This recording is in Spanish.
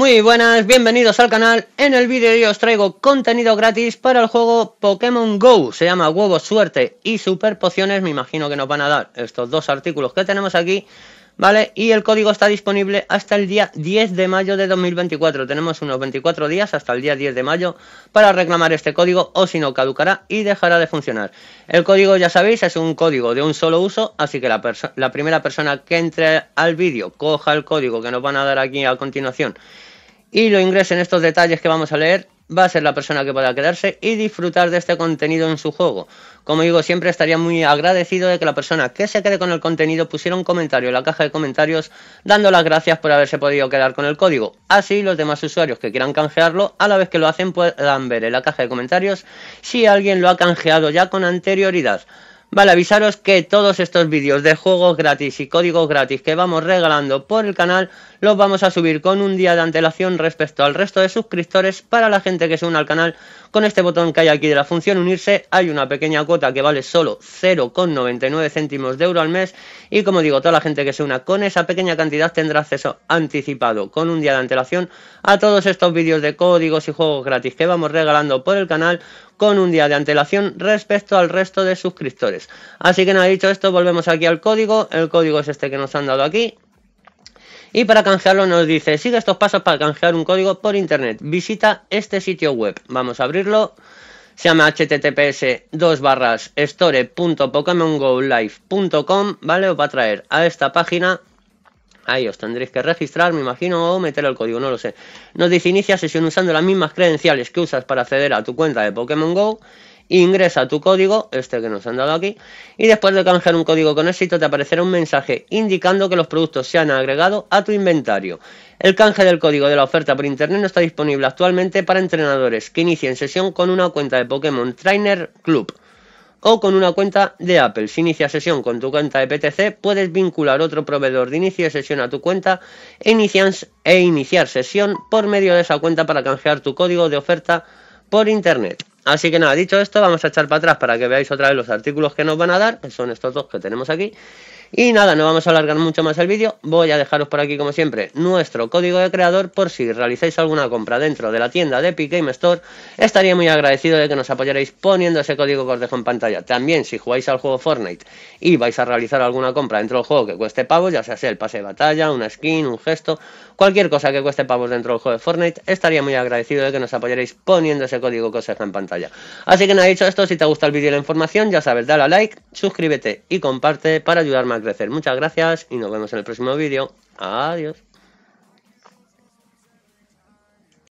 Muy buenas, bienvenidos al canal. En el vídeo yo os traigo contenido gratis para el juego Pokémon GO. Se llama Huevos Suerte y Super Pociones. Me imagino que nos van a dar estos dos artículos que tenemos aquí. ¿vale? Y el código está disponible hasta el día 10 de mayo de 2024. Tenemos unos 24 días hasta el día 10 de mayo para reclamar este código o si no caducará y dejará de funcionar. El código, ya sabéis, es un código de un solo uso, así que la, la primera persona que entre al vídeo coja el código que nos van a dar aquí a continuación y lo ingrese en estos detalles que vamos a leer, va a ser la persona que pueda quedarse y disfrutar de este contenido en su juego. Como digo, siempre estaría muy agradecido de que la persona que se quede con el contenido pusiera un comentario en la caja de comentarios dando las gracias por haberse podido quedar con el código. Así los demás usuarios que quieran canjearlo, a la vez que lo hacen puedan ver en la caja de comentarios si alguien lo ha canjeado ya con anterioridad. Vale, avisaros que todos estos vídeos de juegos gratis y códigos gratis que vamos regalando por el canal los vamos a subir con un día de antelación respecto al resto de suscriptores para la gente que se una al canal con este botón que hay aquí de la función unirse hay una pequeña cuota que vale solo 0,99 céntimos de euro al mes y como digo toda la gente que se una con esa pequeña cantidad tendrá acceso anticipado con un día de antelación a todos estos vídeos de códigos y juegos gratis que vamos regalando por el canal con un día de antelación respecto al resto de suscriptores Así que nada, dicho esto, volvemos aquí al código. El código es este que nos han dado aquí. Y para canjearlo nos dice, sigue estos pasos para canjear un código por internet. Visita este sitio web. Vamos a abrirlo. Se llama https 2 barras ¿vale? Os va a traer a esta página. Ahí os tendréis que registrar, me imagino, o meter el código, no lo sé. Nos dice inicia sesión usando las mismas credenciales que usas para acceder a tu cuenta de Pokémon Go ingresa tu código, este que nos han dado aquí, y después de canjear un código con éxito te aparecerá un mensaje indicando que los productos se han agregado a tu inventario. El canje del código de la oferta por internet no está disponible actualmente para entrenadores que inicien sesión con una cuenta de Pokémon Trainer Club o con una cuenta de Apple. Si inicias sesión con tu cuenta de PTC, puedes vincular otro proveedor de inicio de sesión a tu cuenta e, e, iniciar sesión por medio de esa cuenta para canjear tu código de oferta por internet. Así que nada, dicho esto, vamos a echar para atrás para que veáis otra vez los artículos que nos van a dar, que son estos dos que tenemos aquí. Y nada, no vamos a alargar mucho más el vídeo, voy a dejaros por aquí como siempre nuestro código de creador por si realizáis alguna compra dentro de la tienda de Epic Game Store, estaría muy agradecido de que nos apoyaréis poniendo ese código que os dejo en pantalla. También si jugáis al juego Fortnite y vais a realizar alguna compra dentro del juego que cueste pavos, ya sea, sea el pase de batalla, una skin, un gesto, cualquier cosa que cueste pavos dentro del juego de Fortnite, estaría muy agradecido de que nos apoyaréis poniendo ese código que os dejo en pantalla. Así que nada, dicho esto, si te gusta el vídeo y la información, ya sabes, dale a like, suscríbete y comparte para ayudarme a Muchas gracias y nos vemos en el próximo vídeo. Adiós.